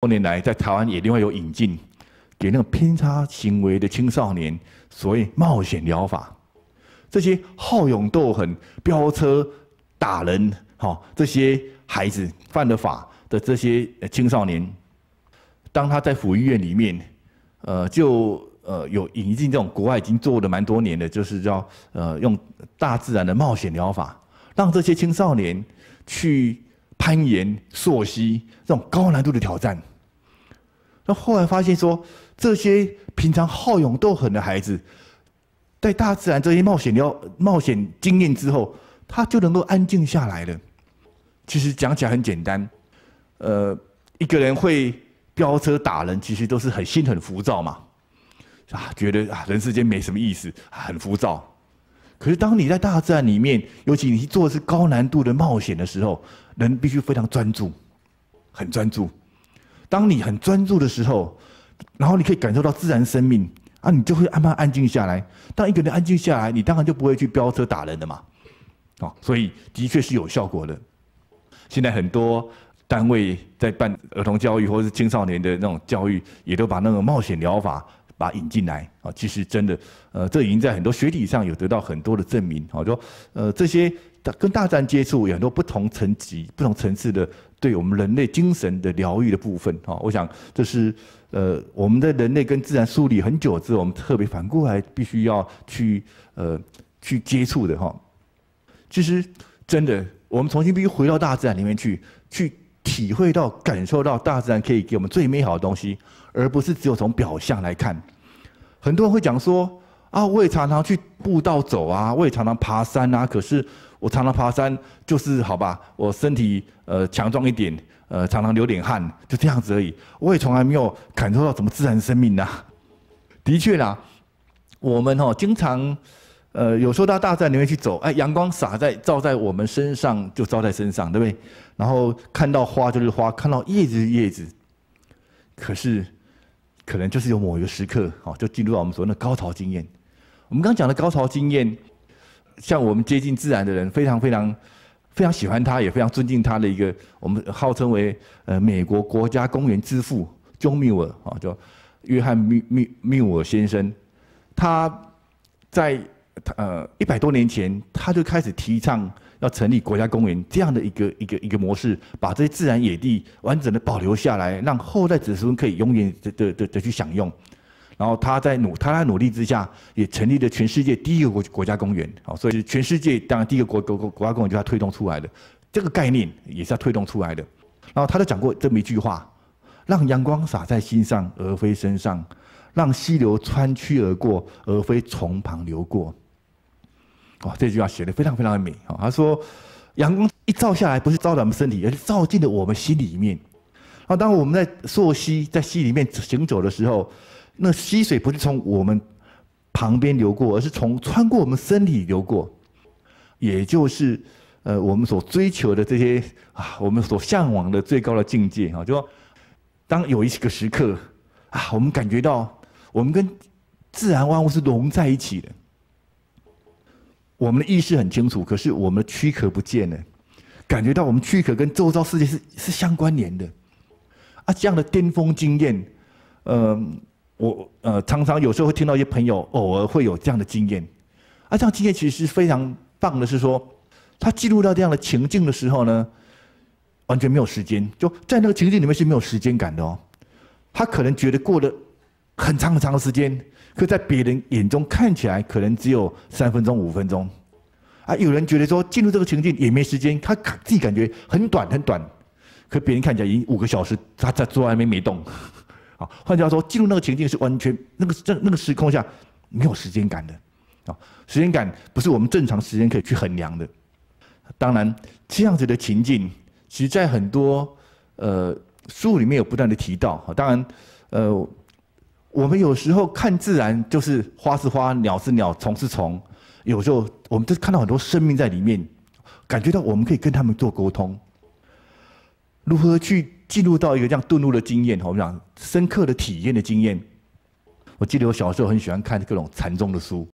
多年来，在台湾也另外有引进给那个偏差行为的青少年，所谓冒险疗法，这些好勇斗狠、飙车、打人，好这些孩子犯了法的这些青少年，当他在福医院里面，呃，就呃有引进这种国外已经做的蛮多年的，就是叫呃用大自然的冒险疗法，让这些青少年去。攀岩、溯溪这种高难度的挑战，那后来发现说，这些平常好勇斗狠的孩子，在大自然这些冒险、要冒险经验之后，他就能够安静下来了。其实讲起来很简单，呃，一个人会飙车打人，其实都是很心很浮躁嘛，啊，觉得啊人世间没什么意思，很浮躁。可是，当你在大自然里面，尤其你做的是高难度的冒险的时候，人必须非常专注，很专注。当你很专注的时候，然后你可以感受到自然生命啊，你就会慢慢安静下来。当一个人安静下来，你当然就不会去飙车打人的嘛。哦，所以的确是有效果的。现在很多单位在办儿童教育，或者是青少年的那种教育，也都把那种冒险疗法。把引进来啊，其实真的，呃，这已经在很多学理上有得到很多的证明。好，说呃这些跟大自然接触，有很多不同层级、不同层次的，对我们人类精神的疗愈的部分。哈，我想这是呃，我们的人类跟自然疏离很久之后，我们特别反过来必须要去呃去接触的。哈，其实真的，我们重新必须回到大自然里面去去。体会到、感受到大自然可以给我们最美好的东西，而不是只有从表象来看。很多人会讲说：“啊，我也常常去步道走啊，我也常常爬山啊。”可是我常常爬山，就是好吧，我身体呃强壮一点，呃常常流点汗，就这样子而已。我也从来没有感受到什么自然生命呐。的确啦，我们哦经常。呃，有时候到大自然，你会去走，哎，阳光洒在照在我们身上，就照在身上，对不对？然后看到花就是花，看到叶子叶子。可是，可能就是有某一个时刻，哦，就进入到我们所谓的高潮经验。我们刚讲的高潮经验，像我们接近自然的人，非常非常非常喜欢他，也非常尊敬他的一个，我们号称为呃美国国家公园之父，John m u e r 啊，叫约翰密密穆尔先生，他在。呃，一百多年前，他就开始提倡要成立国家公园这样的一个一个一个模式，把这些自然野地完整的保留下来，让后代子孙可以永远的的的的去享用。然后他在努，他在努力之下，也成立了全世界第一个国国家公园。哦，所以全世界当然第一个国国国国家公园就是他推动出来的，这个概念也是他推动出来的。然后他就讲过这么一句话：让阳光洒在心上，而非身上；让溪流穿曲而过，而非从旁流过。哇，这句话写的非常非常的美啊！他说，阳光一照下来，不是照到我们身体，而是照进了我们心里面。啊，当我们在溯溪，在溪里面行走的时候，那溪水不是从我们旁边流过，而是从穿过我们身体流过。也就是，呃，我们所追求的这些啊，我们所向往的最高的境界啊，就说，当有一个时刻啊，我们感觉到我们跟自然万物是融在一起的。我们的意识很清楚，可是我们的躯壳不见了，感觉到我们躯壳跟周遭世界是是相关联的，啊，这样的巅峰经验，嗯，我呃常常有时候会听到一些朋友偶尔会有这样的经验，啊，这样经验其实是非常棒的，是说他进入到这样的情境的时候呢，完全没有时间，就在那个情境里面是没有时间感的哦，他可能觉得过得。很长很长的时间，可在别人眼中看起来可能只有三分钟、五分钟，啊，有人觉得说进入这个情境也没时间，他自己感觉很短很短，可别人看起来已经五个小时，他在在外面没动，啊，换句话说，进入那个情境是完全那个在那个时空下没有时间感的，啊，时间感不是我们正常时间可以去衡量的。当然，这样子的情境，其实在很多呃书里面有不断的提到，当然，呃。我们有时候看自然，就是花是花，鸟是鸟，虫是虫。有时候我们就看到很多生命在里面，感觉到我们可以跟他们做沟通。如何去进入到一个这样顿悟的经验？我们讲深刻的体验的经验。我记得我小时候很喜欢看各种禅宗的书。